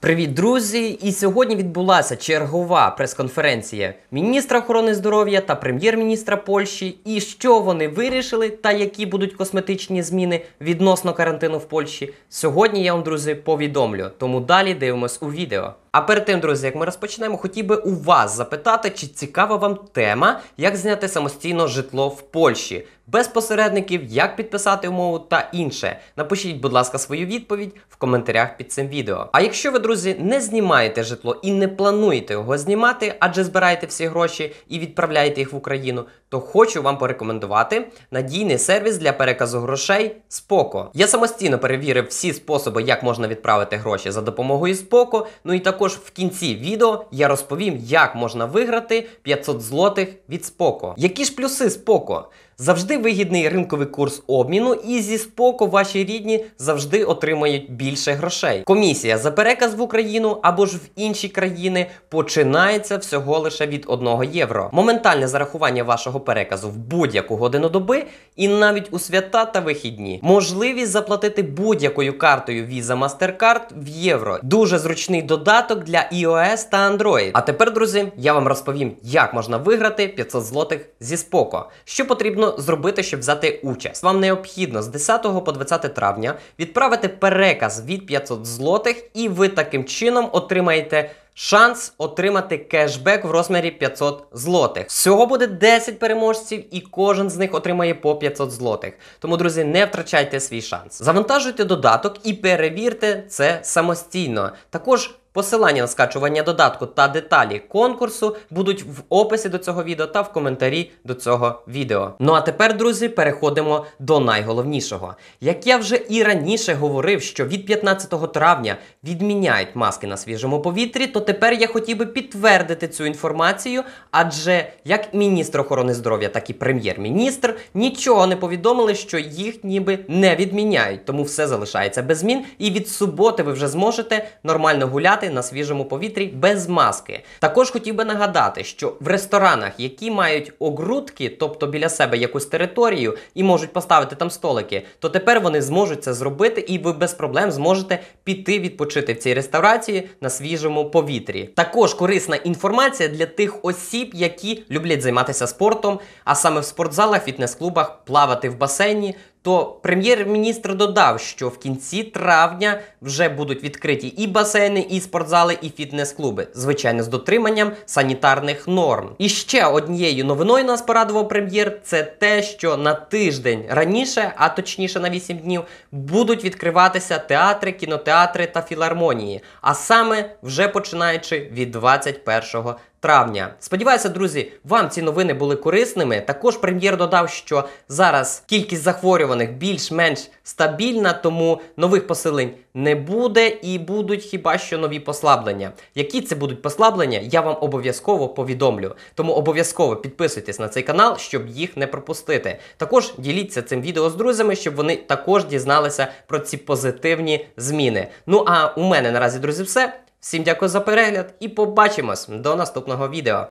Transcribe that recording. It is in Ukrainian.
Привіт, друзі! І сьогодні відбулася чергова прес-конференція міністра охорони здоров'я та прем'єр-міністра Польщі. І що вони вирішили, та які будуть косметичні зміни відносно карантину в Польщі. Сьогодні я вам, друзі, повідомлю. Тому далі дивимось у відео. А перед тим, друзі, як ми розпочнемо, хотів би у вас запитати, чи цікава вам тема, як зняти самостійно житло в Польщі, без посередників, як підписати умову та інше. Напишіть, будь ласка, свою відповідь в коментарях під цим відео. А якщо ви, друзі, не знімаєте житло і не плануєте його знімати, адже збираєте всі гроші і відправляєте їх в Україну, то хочу вам порекомендувати надійний сервіс для переказу грошей Споко. Я самостійно перевірив всі способи, як можна відправити гроші за допомогою Споко. Ну і так також в кінці відео я розповім, як можна виграти 500 злотих від Споко. Які ж плюси Споко? Завжди вигідний ринковий курс обміну, і зі споку ваші рідні завжди отримають більше грошей. Комісія за переказ в Україну або ж в інші країни починається всього лише від 1 євро. Моментальне зарахування вашого переказу в будь-яку годину доби, і навіть у свята та вихідні. Можливість заплатити будь-якою картою Visa MasterCard в євро. Дуже зручний додаток для iOS та Android. А тепер, друзі, я вам розповім, як можна виграти 500 злотих зі споко, що потрібно зробити, щоб взяти участь. Вам необхідно з 10 по 20 травня відправити переказ від 500 злотих, і ви таким чином отримаєте. Шанс отримати кешбек в розмірі 500 злотих. Всього буде 10 переможців, і кожен з них отримає по 500 злотих. Тому, друзі, не втрачайте свій шанс. Завантажуйте додаток і перевірте це самостійно. Також Посилання на скачування додатку та деталі конкурсу будуть в описі до цього відео та в коментарі до цього відео. Ну а тепер, друзі, переходимо до найголовнішого. Як я вже і раніше говорив, що від 15 травня відміняють маски на свіжому повітрі, то тепер я хотів би підтвердити цю інформацію, адже як міністр охорони здоров'я, так і прем'єр-міністр нічого не повідомили, що їх ніби не відміняють, тому все залишається без змін. І від суботи ви вже зможете нормально гуляти перебувати на свіжому повітрі без маски. Також хотів би нагадати, що в ресторанах, які мають огрудки, тобто біля себе якусь територію, і можуть поставити там столики, то тепер вони зможуть це зробити, і ви без проблем зможете піти відпочити в цій ресторації на свіжому повітрі. Також корисна інформація для тих осіб, які люблять займатися спортом, а саме в спортзалах, фітнес-клубах, плавати в басейні то прем'єр-міністр додав, що в кінці травня вже будуть відкриті і басейни, і спортзали, і фітнес-клуби, звичайно, з дотриманням санітарних норм. І ще однією новиною нас порадував прем'єр. Це те, що на тиждень раніше, а точніше на 8 днів, будуть відкриватися театри, кінотеатри та філармонії, а саме вже починаючи від 21 травня. Сподіваюся, друзі, вам ці новини були корисними. Також прем'єр додав, що зараз кількість захворюваних більш-менш стабільна, тому нових посилень не буде і будуть хіба що нові послаблення. Які це будуть послаблення, я вам обов'язково повідомлю. Тому обов'язково підписуйтесь на цей канал, щоб їх не пропустити. Також діліться цим відео з друзями, щоб вони також дізналися про ці позитивні зміни. Ну а у мене наразі, друзі, все. Всім дякую за перегляд і побачимось до наступного відео.